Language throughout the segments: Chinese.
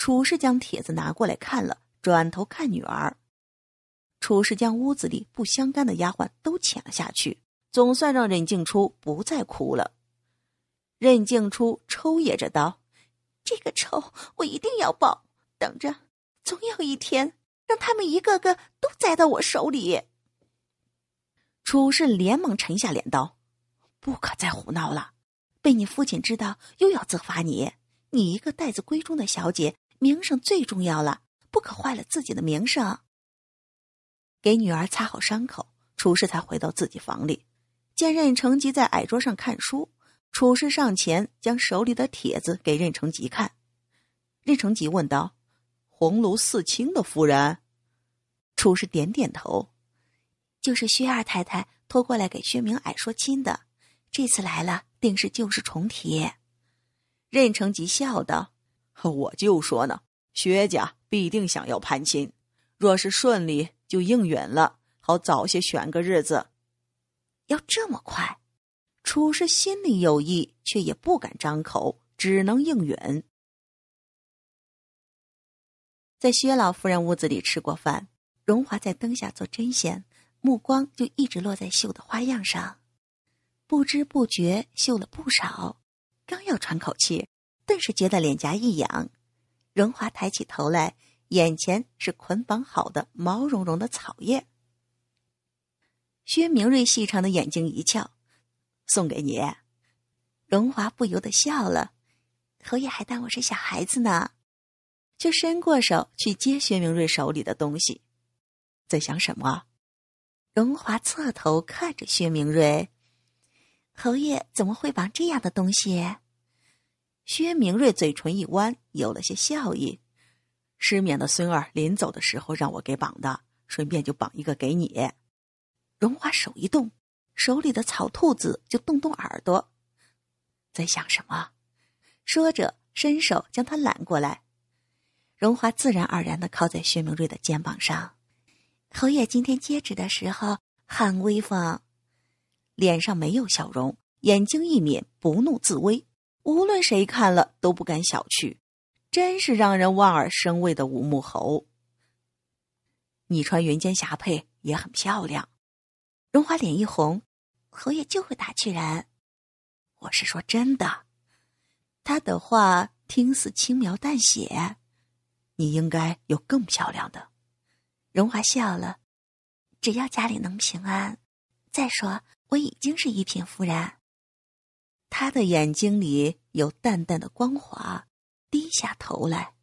楚氏将帖子拿过来看了，转头看女儿。楚氏将屋子里不相干的丫鬟都遣了下去，总算让任静初不再哭了。任静初抽噎着道：“这个仇我一定要报，等着，总有一天让他们一个个都栽到我手里。”楚氏连忙沉下脸道：“不可再胡闹了，被你父亲知道又要责罚你。你一个待在闺中的小姐。”名声最重要了，不可坏了自己的名声。给女儿擦好伤口，厨师才回到自己房里。见任成吉在矮桌上看书，厨师上前将手里的帖子给任成吉看。任成吉问道：“红炉四清的夫人？”厨师点点头：“就是薛二太太托过来给薛明矮说亲的，这次来了，定是旧事重提。”任成吉笑道。我就说呢，薛家必定想要攀亲，若是顺利就应允了，好早些选个日子。要这么快，楚氏心里有意，却也不敢张口，只能应允。在薛老夫人屋子里吃过饭，荣华在灯下做针线，目光就一直落在绣的花样上，不知不觉绣了不少，刚要喘口气。顿时觉得脸颊一痒，荣华抬起头来，眼前是捆绑好的毛茸茸的草叶。薛明瑞细长的眼睛一翘：“送给你。”荣华不由得笑了：“侯爷还当我是小孩子呢。”就伸过手去接薛明瑞手里的东西，在想什么？荣华侧头看着薛明瑞：“侯爷怎么会玩这样的东西？”薛明瑞嘴唇一弯，有了些笑意。失眠的孙儿临走的时候让我给绑的，顺便就绑一个给你。荣华手一动，手里的草兔子就动动耳朵，在想什么？说着伸手将他揽过来，荣华自然而然的靠在薛明瑞的肩膀上。侯爷今天接旨的时候，很威风，脸上没有笑容，眼睛一抿，不怒自威。无论谁看了都不敢小觑，真是让人望而生畏的武穆侯。你穿云间霞帔也很漂亮，荣华脸一红，侯爷就会打趣人。我是说真的，他的话听似轻描淡写，你应该有更漂亮的。荣华笑了，只要家里能平安，再说我已经是一品夫人。他的眼睛里有淡淡的光华，低下头来。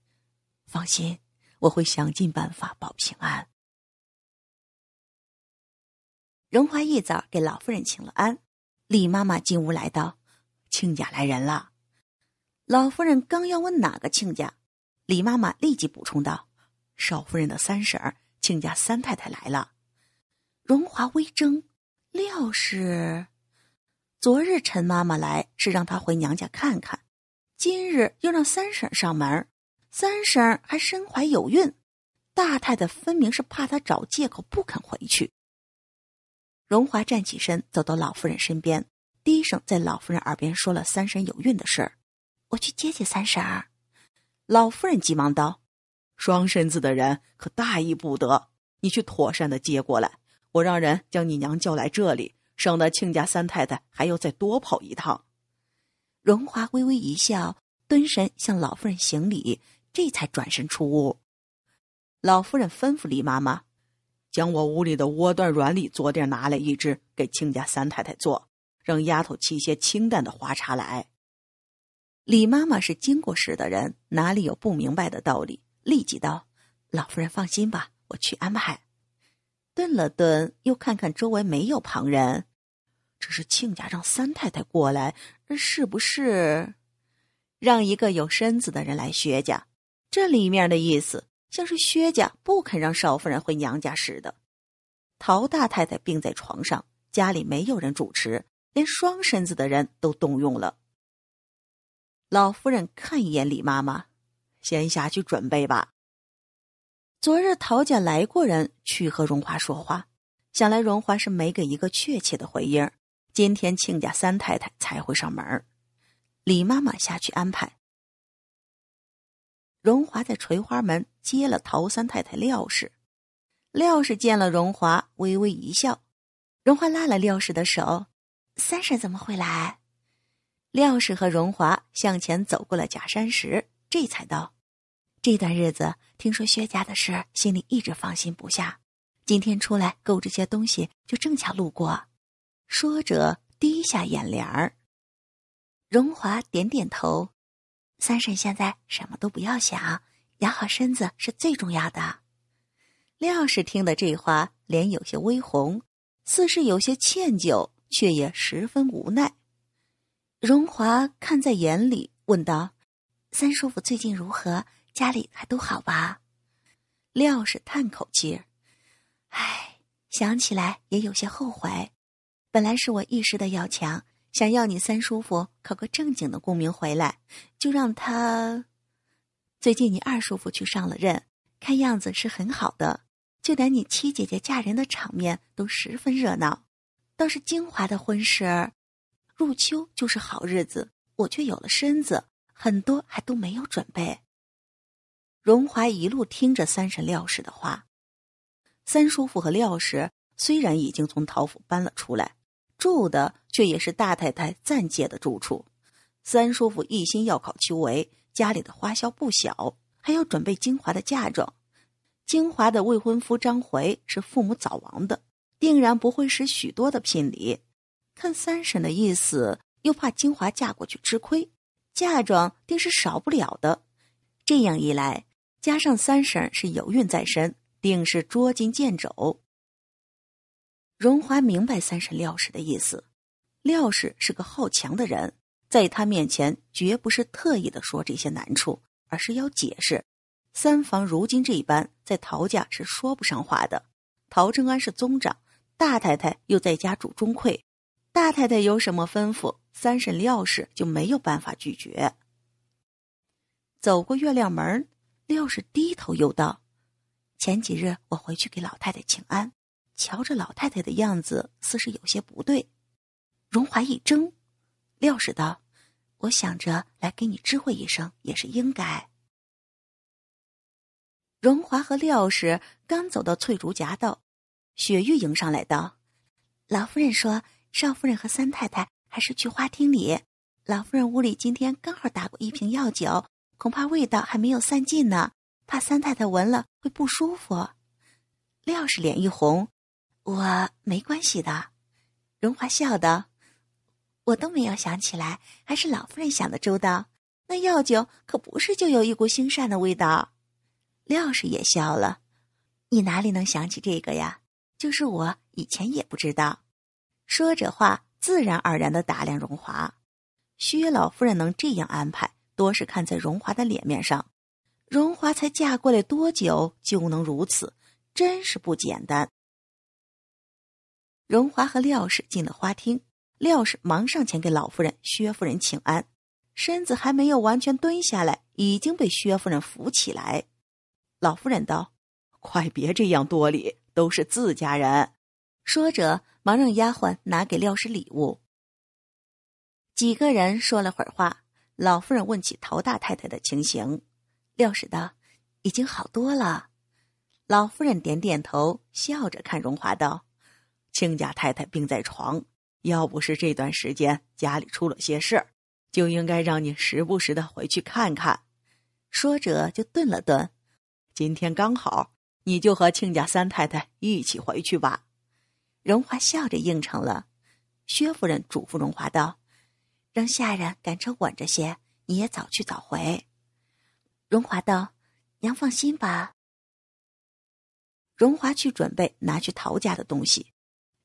放心，我会想尽办法保平安。荣华一早给老夫人请了安，李妈妈进屋来道：“亲家来人了。”老夫人刚要问哪个亲家，李妈妈立即补充道：“少夫人的三婶儿，亲家三太太来了。”荣华微怔，料是。昨日陈妈妈来是让她回娘家看看，今日又让三婶上门，三婶还身怀有孕，大太太分明是怕她找借口不肯回去。荣华站起身，走到老夫人身边，低声在老夫人耳边说了三婶有孕的事儿。我去接接三婶儿。老夫人急忙道：“双身子的人可大意不得，你去妥善的接过来，我让人将你娘叫来这里。”省得亲家三太太还要再多跑一趟。荣华微微一笑，蹲身向老夫人行礼，这才转身出屋。老夫人吩咐李妈妈：“将我屋里的窝段软里坐垫拿来一只，给亲家三太太坐。让丫头沏些清淡的花茶来。”李妈妈是经过时的人，哪里有不明白的道理？立即道：“老夫人放心吧，我去安排。”顿了顿，又看看周围没有旁人。这是亲家让三太太过来，是不是让一个有身子的人来薛家？这里面的意思像是薛家不肯让少夫人回娘家似的。陶大太太病在床上，家里没有人主持，连双身子的人都动用了。老夫人看一眼李妈妈，闲暇去准备吧。昨日陶家来过人去和荣华说话，想来荣华是没给一个确切的回应。今天亲家三太太才会上门儿，李妈妈下去安排。荣华在垂花门接了陶三太太廖氏，廖氏见了荣华，微微一笑。荣华拉了廖氏的手：“三婶怎么会来？”廖氏和荣华向前走过了假山石，这才道：“这段日子听说薛家的事，心里一直放心不下。今天出来购这些东西，就正巧路过。”说着，低下眼帘儿。荣华点点头，三婶现在什么都不要想，养好身子是最重要的。廖氏听的这话，脸有些微红，似是有些歉疚，却也十分无奈。荣华看在眼里，问道：“三叔父最近如何？家里还都好吧？”廖氏叹口气：“唉，想起来也有些后悔。”本来是我一时的要强，想要你三叔父考个正经的功名回来，就让他。最近你二叔父去上了任，看样子是很好的，就连你七姐姐嫁人的场面都十分热闹。倒是京华的婚事，入秋就是好日子，我却有了身子，很多还都没有准备。荣华一路听着三婶廖氏的话，三叔父和廖氏虽然已经从陶府搬了出来。住的却也是大太太暂借的住处，三叔父一心要考秋闱，家里的花销不小，还要准备金华的嫁妆。金华的未婚夫张回是父母早亡的，定然不会使许多的聘礼。看三婶的意思，又怕金华嫁过去吃亏，嫁妆定是少不了的。这样一来，加上三婶是有孕在身，定是捉襟见肘。荣华明白三婶廖氏的意思，廖氏是个好强的人，在他面前绝不是特意的说这些难处，而是要解释三房如今这一般在陶家是说不上话的。陶正安是宗长，大太太又在家主中馈，大太太有什么吩咐，三婶廖氏就没有办法拒绝。走过月亮门，廖氏低头又道：“前几日我回去给老太太请安。”瞧着老太太的样子，似是有些不对。荣华一怔，廖氏道：“我想着来给你知会一声，也是应该。”荣华和廖氏刚走到翠竹夹道，雪玉迎上来道：“老夫人说，少夫人和三太太还是去花厅里。老夫人屋里今天刚好打过一瓶药酒，恐怕味道还没有散尽呢，怕三太太闻了会不舒服。”廖氏脸一红。我没关系的，荣华笑道：“我都没有想起来，还是老夫人想的周到。那药酒可不是就有一股腥膻的味道。”廖氏也笑了：“你哪里能想起这个呀？就是我以前也不知道。”说着话，自然而然的打量荣华。薛老夫人能这样安排，多是看在荣华的脸面上。荣华才嫁过来多久就能如此，真是不简单。荣华和廖氏进了花厅，廖氏忙上前给老夫人、薛夫人请安，身子还没有完全蹲下来，已经被薛夫人扶起来。老夫人道：“快别这样多礼，都是自家人。”说着，忙让丫鬟拿给廖氏礼物。几个人说了会儿话，老夫人问起陶大太太的情形，廖氏道：“已经好多了。”老夫人点点头，笑着看荣华道。亲家太太病在床，要不是这段时间家里出了些事儿，就应该让你时不时的回去看看。说着就顿了顿，今天刚好，你就和亲家三太太一起回去吧。荣华笑着应承了。薛夫人嘱咐荣华道：“让下人赶车稳着些，你也早去早回。”荣华道：“娘放心吧。”荣华去准备拿去陶家的东西。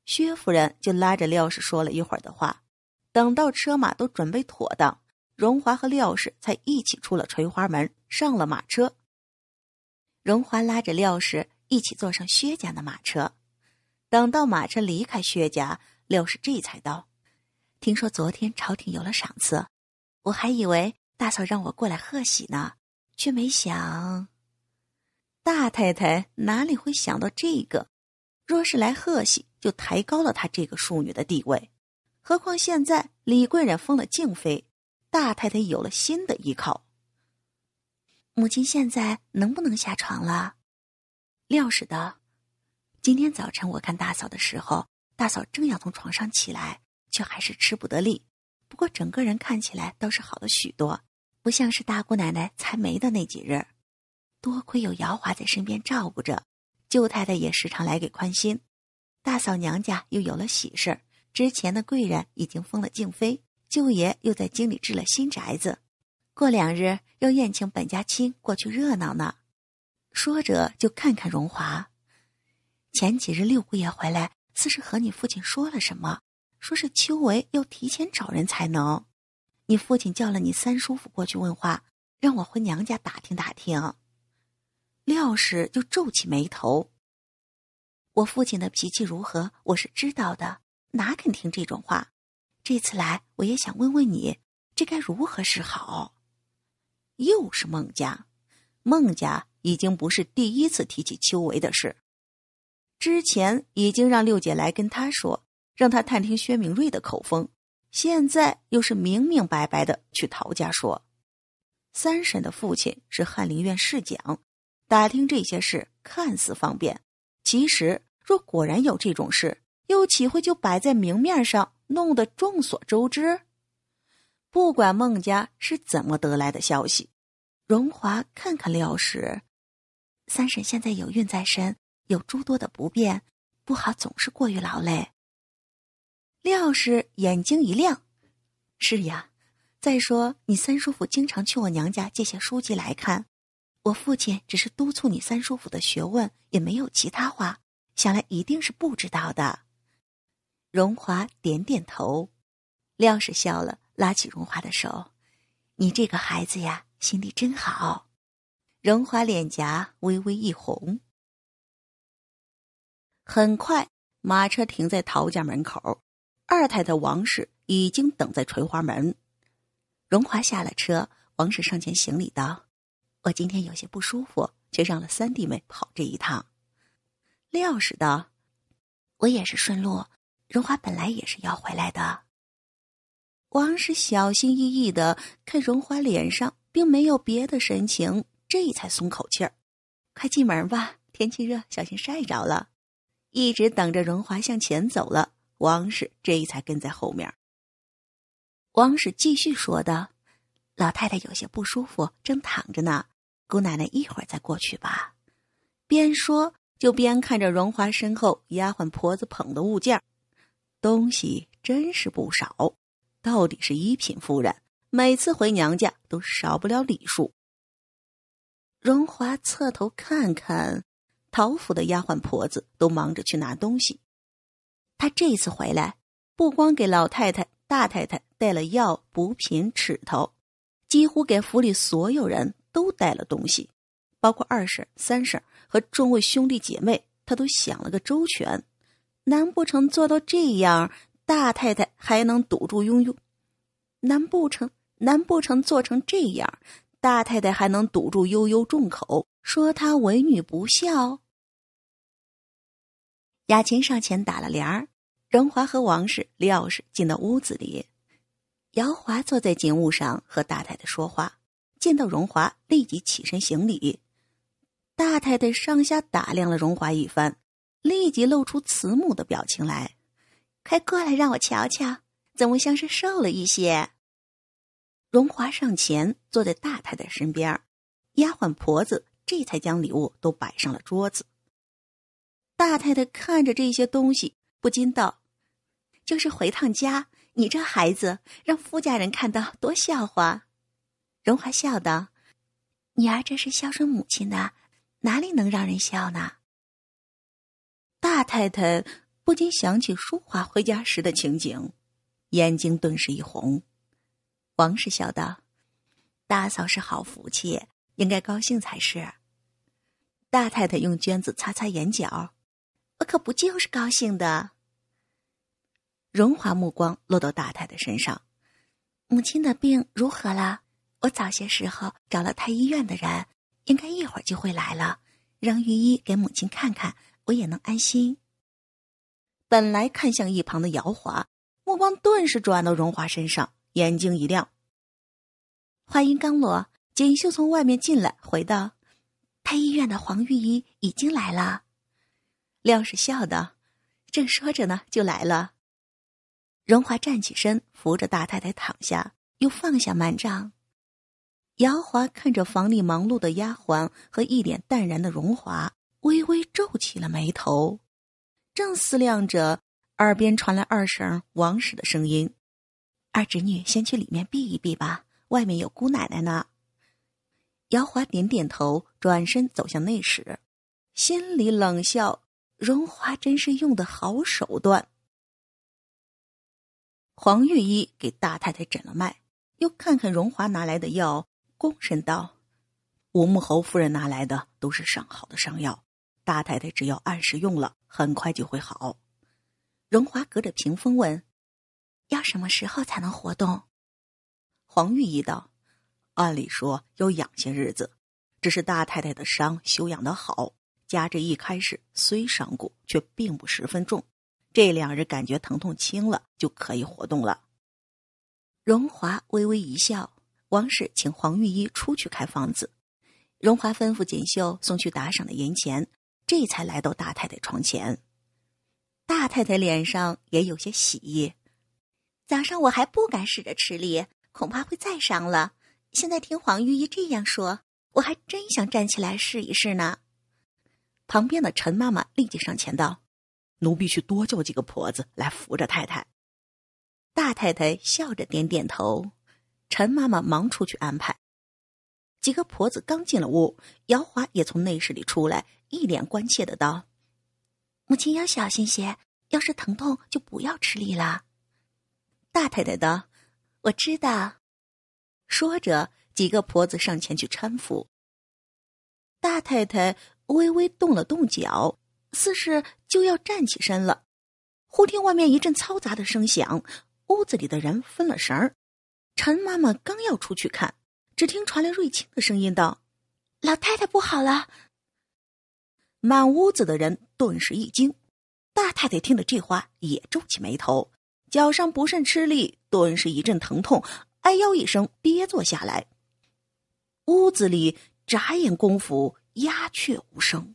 薛夫人就拉着廖氏说了一会儿的话，等到车马都准备妥当，荣华和廖氏才一起出了垂花门，上了马车。荣华拉着廖氏一起坐上薛家的马车，等到马车离开薛家，廖氏这才道：“听说昨天朝廷有了赏赐，我还以为大嫂让我过来贺喜呢，却没想大太太哪里会想到这个。若是来贺喜。”就抬高了她这个庶女的地位，何况现在李贵人封了静妃，大太太有了新的依靠。母亲现在能不能下床了？料使的。今天早晨我看大嫂的时候，大嫂正要从床上起来，却还是吃不得力。不过整个人看起来倒是好了许多，不像是大姑奶奶才没的那几日。多亏有姚华在身边照顾着，舅太太也时常来给宽心。大嫂娘家又有了喜事儿，之前的贵人已经封了静妃，舅爷又在京里置了新宅子，过两日要宴请本家亲过去热闹呢。说着就看看荣华，前几日六姑爷回来，似是和你父亲说了什么，说是秋闱要提前找人才能，你父亲叫了你三叔父过去问话，让我回娘家打听打听。廖氏就皱起眉头。我父亲的脾气如何，我是知道的，哪肯听这种话？这次来，我也想问问你，这该如何是好？又是孟家，孟家已经不是第一次提起秋维的事，之前已经让六姐来跟他说，让他探听薛明瑞的口风，现在又是明明白白的去陶家说。三婶的父亲是翰林院侍讲，打听这些事看似方便。其实，若果然有这种事，又岂会就摆在明面上，弄得众所周知？不管孟家是怎么得来的消息，荣华，看看廖氏。三婶现在有孕在身，有诸多的不便，不好总是过于劳累。廖氏眼睛一亮：“是呀，再说你三叔父经常去我娘家借些书籍来看。”我父亲只是督促你三叔府的学问，也没有其他话。想来一定是不知道的。荣华点点头，廖氏笑了，拉起荣华的手：“你这个孩子呀，心地真好。”荣华脸颊微微一红。很快，马车停在陶家门口，二太太王氏已经等在垂花门。荣华下了车，王氏上前行礼道。我今天有些不舒服，却让了三弟妹跑这一趟。廖氏道：“我也是顺路，荣华本来也是要回来的。”王氏小心翼翼的看荣华脸上，并没有别的神情，这才松口气儿。快进门吧，天气热，小心晒着了。一直等着荣华向前走了，王氏这才跟在后面。王氏继续说道：“老太太有些不舒服，正躺着呢。”姑奶奶，一会儿再过去吧。边说就边看着荣华身后丫鬟婆子捧的物件东西真是不少。到底是一品夫人，每次回娘家都少不了礼数。荣华侧头看看，陶府的丫鬟婆子都忙着去拿东西。她这次回来，不光给老太太、大太太带了药、补品、尺头，几乎给府里所有人。都带了东西，包括二婶、三婶和众位兄弟姐妹，他都想了个周全。难不成做到这样，大太太还能堵住悠悠？难不成难不成做成这样，大太太还能堵住悠悠众口，说她为女不孝？雅琴上前打了帘儿，荣华和王氏、廖氏进到屋子里，姚华坐在景物上和大太太说话。见到荣华，立即起身行礼。大太太上下打量了荣华一番，立即露出慈母的表情来：“快过来，让我瞧瞧，怎么像是瘦了一些。”荣华上前坐在大太太身边，丫鬟婆子这才将礼物都摆上了桌子。大太太看着这些东西，不禁道：“就是回趟家，你这孩子让夫家人看到多笑话。”荣华笑道：“女儿这是孝顺母亲的，哪里能让人笑呢？”大太太不禁想起淑华回家时的情景，眼睛顿时一红。王氏笑道：“大嫂是好福气，应该高兴才是。”大太太用绢子擦擦眼角：“我可不就是高兴的。”荣华目光落到大太太身上：“母亲的病如何了？”我早些时候找了太医院的人，应该一会儿就会来了，让御医给母亲看看，我也能安心。本来看向一旁的姚华，目光顿时转到荣华身上，眼睛一亮。话音刚落，锦绣从外面进来，回道：“太医院的黄御医已经来了。”廖氏笑道：“正说着呢，就来了。”荣华站起身，扶着大太太躺下，又放下幔帐。姚华看着房里忙碌的丫鬟和一脸淡然的荣华，微微皱起了眉头。正思量着，耳边传来二婶王氏的声音：“二侄女，先去里面避一避吧，外面有姑奶奶呢。”姚华点点头，转身走向内室，心里冷笑：“荣华真是用的好手段。”黄御医给大太太诊了脉，又看看荣华拿来的药。躬身道：“武穆侯夫人拿来的都是上好的伤药，大太太只要按时用了，很快就会好。”荣华隔着屏风问：“要什么时候才能活动？”黄玉一道：“按理说要养些日子，只是大太太的伤修养的好，加之一开始虽伤骨，却并不十分重。这两日感觉疼痛轻了，就可以活动了。”荣华微微一笑。王氏请黄御医出去开方子，荣华吩咐锦绣送去打赏的银钱，这才来到大太太床前。大太太脸上也有些喜意。早上我还不敢使着吃力，恐怕会再伤了。现在听黄御医这样说，我还真想站起来试一试呢。旁边的陈妈妈立即上前道：“奴婢去多叫几个婆子来扶着太太。”大太太笑着点点头。陈妈妈忙出去安排，几个婆子刚进了屋，姚华也从内室里出来，一脸关切的道：“母亲要小心些，要是疼痛就不要吃力了。”大太太道：“我知道。”说着，几个婆子上前去搀扶。大太太微微动了动脚，似是就要站起身了，忽听外面一阵嘈杂的声响，屋子里的人分了神儿。陈妈妈刚要出去看，只听传来瑞青的声音道：“老太太不好了！”满屋子的人顿时一惊。大太太听了这话，也皱起眉头，脚上不慎吃力，顿时一阵疼痛，哎呦一声，跌坐下来。屋子里眨眼功夫鸦雀无声。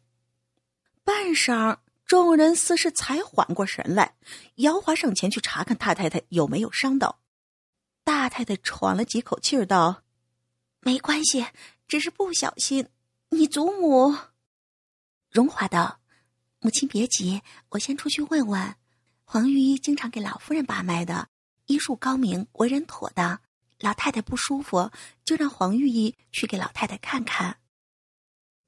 半晌，众人似是才缓过神来。姚华上前去查看大太太有没有伤到。大太太喘了几口气儿，道：“没关系，只是不小心。”你祖母，荣华道：“母亲别急，我先出去问问。黄御医经常给老夫人把脉的，医术高明，为人妥当。老太太不舒服，就让黄御医去给老太太看看。”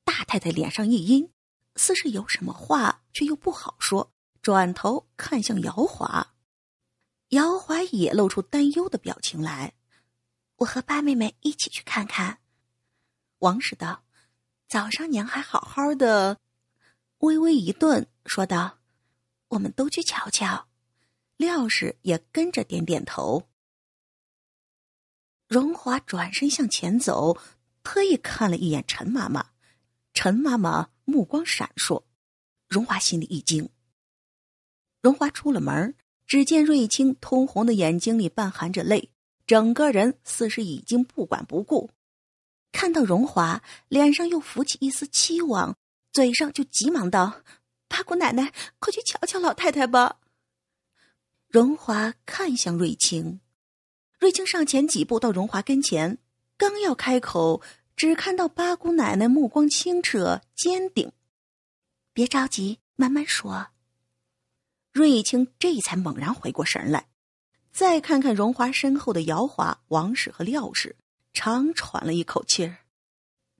大太太脸上一阴，似是有什么话，却又不好说，转头看向姚华。姚怀也露出担忧的表情来，我和八妹妹一起去看看。王氏道：“早上娘还好好的。”微微一顿，说道：“我们都去瞧瞧。”廖氏也跟着点点头。荣华转身向前走，特意看了一眼陈妈妈。陈妈妈目光闪烁，荣华心里一惊。荣华出了门只见瑞青通红的眼睛里半含着泪，整个人似是已经不管不顾。看到荣华，脸上又浮起一丝期望，嘴上就急忙道：“八姑奶奶，快去瞧瞧老太太吧。”荣华看向瑞青，瑞青上前几步到荣华跟前，刚要开口，只看到八姑奶奶目光清澈坚定：“别着急，慢慢说。”瑞清这才猛然回过神来，再看看荣华身后的姚华、王氏和廖氏，长喘了一口气儿。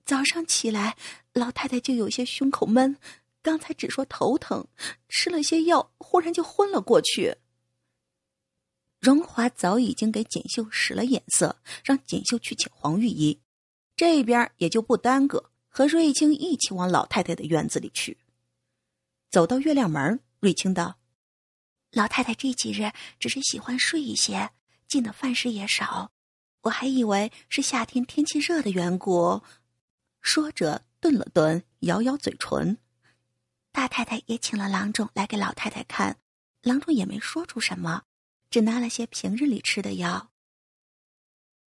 早上起来，老太太就有些胸口闷，刚才只说头疼，吃了些药，忽然就昏了过去。荣华早已经给锦绣使了眼色，让锦绣去请黄御医，这边也就不耽搁，和瑞清一起往老太太的院子里去。走到月亮门，瑞清道。老太太这几日只是喜欢睡一些，进的饭食也少，我还以为是夏天天气热的缘故。说着，顿了顿，咬咬嘴唇。大太太也请了郎中来给老太太看，郎中也没说出什么，只拿了些平日里吃的药。